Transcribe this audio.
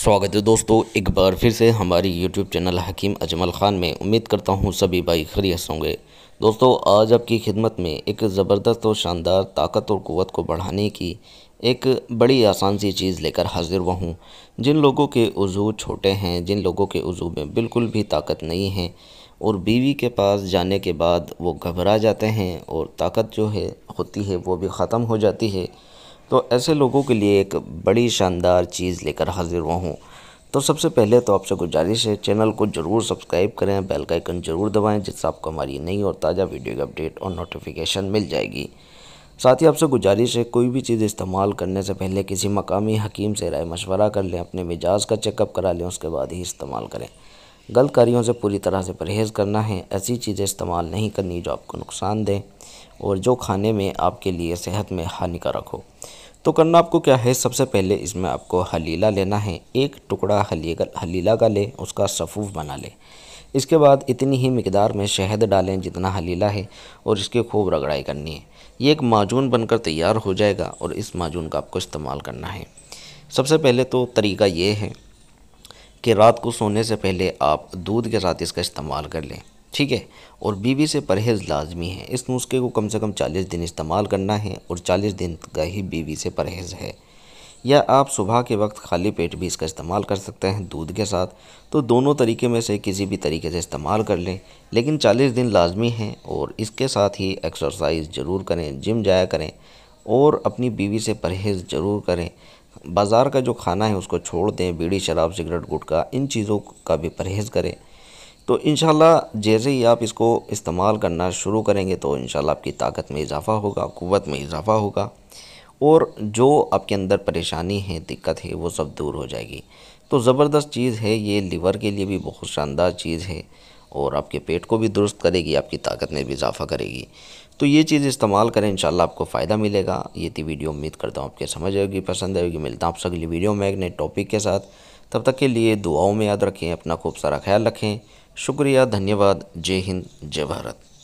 स्वागत है दोस्तों एक बार फिर से हमारी यूट्यूब चैनल हकीम अजमल ख़ान में उम्मीद करता हूँ सभी भाई खरीस होंगे दोस्तों आज आपकी खिदमत में एक ज़बरदस्त और शानदार ताकत और क़वत को बढ़ाने की एक बड़ी आसान सी चीज़ लेकर हाजिर हुआ हूँ जिन लोगों के उज़ू छोटे हैं जिन लोगों के उज़ू में बिल्कुल भी ताकत नहीं है और बीवी के पास जाने के बाद वो घबरा जाते हैं और ताकत जो है होती है वो भी ख़त्म हो जाती है तो ऐसे लोगों के लिए एक बड़ी शानदार चीज़ लेकर हाजिर हुआ हूँ तो सबसे पहले तो आपसे गुजारिश है चैनल को ज़रूर सब्सक्राइब करें बेल का आइकन ज़रूर दबाएं जिससे आपको हमारी नई और ताज़ा वीडियो की अपडेट और नोटिफिकेशन मिल जाएगी साथ ही आपसे गुजारिश है कोई भी चीज़ इस्तेमाल करने से पहले किसी मकामी हकीम से राय मशवरा कर लें अपने मिजाज का चेकअप करा लें उसके बाद ही इस्तेमाल करें गलत कारियों से पूरी तरह से परहेज़ करना है ऐसी चीज़ें इस्तेमाल नहीं करनी जो आपको नुकसान दें और जो खाने में आपके लिए सेहत में हानिकारक हो तो करना आपको क्या है सबसे पहले इसमें आपको हलीला लेना है एक टुकड़ा हली हलीला का ले उसका सफ़ूफ बना ले इसके बाद इतनी ही मकदार में शहद डालें जितना हलीला है और इसकी खूब रगड़ाई करनी है ये एक माजून बनकर तैयार हो जाएगा और इस माजून का आपको इस्तेमाल करना है सबसे पहले तो तरीका ये है कि रात को सोने से पहले आप दूध के साथ इसका इस्तेमाल कर लें ठीक है और बीवी से परहेज़ लाजमी है इस नुस्खे को कम से कम 40 दिन इस्तेमाल करना है और 40 दिन का ही बीवी से परहेज़ है या आप सुबह के वक्त खाली पेट भी इसका इस्तेमाल कर सकते हैं दूध के साथ तो दोनों तरीके में से किसी भी तरीके से इस्तेमाल कर लें लेकिन 40 दिन लाजमी हैं और इसके साथ ही एक्सरसाइज ज़रूर करें जिम जाया करें और अपनी बीवी से परहेज़ ज़रूर करें बाज़ार का जो खाना है उसको छोड़ दें बीड़ी शराब सिगरेट गुटखा इन चीज़ों का भी परहेज़ करें तो इन जैसे ही आप इसको इस्तेमाल करना शुरू करेंगे तो इन आपकी ताकत में इजाफ़ा होगा क़वत में इजाफ़ा होगा और जो आपके अंदर परेशानी है दिक्कत है वो सब दूर हो जाएगी तो ज़बरदस्त चीज़ है ये लीवर के लिए भी बहुत शानदार चीज़ है और आपके पेट को भी दुरुस्त करेगी आपकी ताकत में भी इजाफ़ा करेगी तो ये चीज़ इस्तेमाल करें इंशाल्लाह आपको फ़ायदा मिलेगा ये थी वीडियो उम्मीद करता हूँ आपके समझ आएगी पसंद आएगी मिलता हूँ आपसे अगली वीडियो में एक नए टॉपिक के साथ तब तक के लिए दुआओं में याद रखें अपना खूब सारा ख्याल रखें शुक्रिया धन्यवाद जय हिंद जय भारत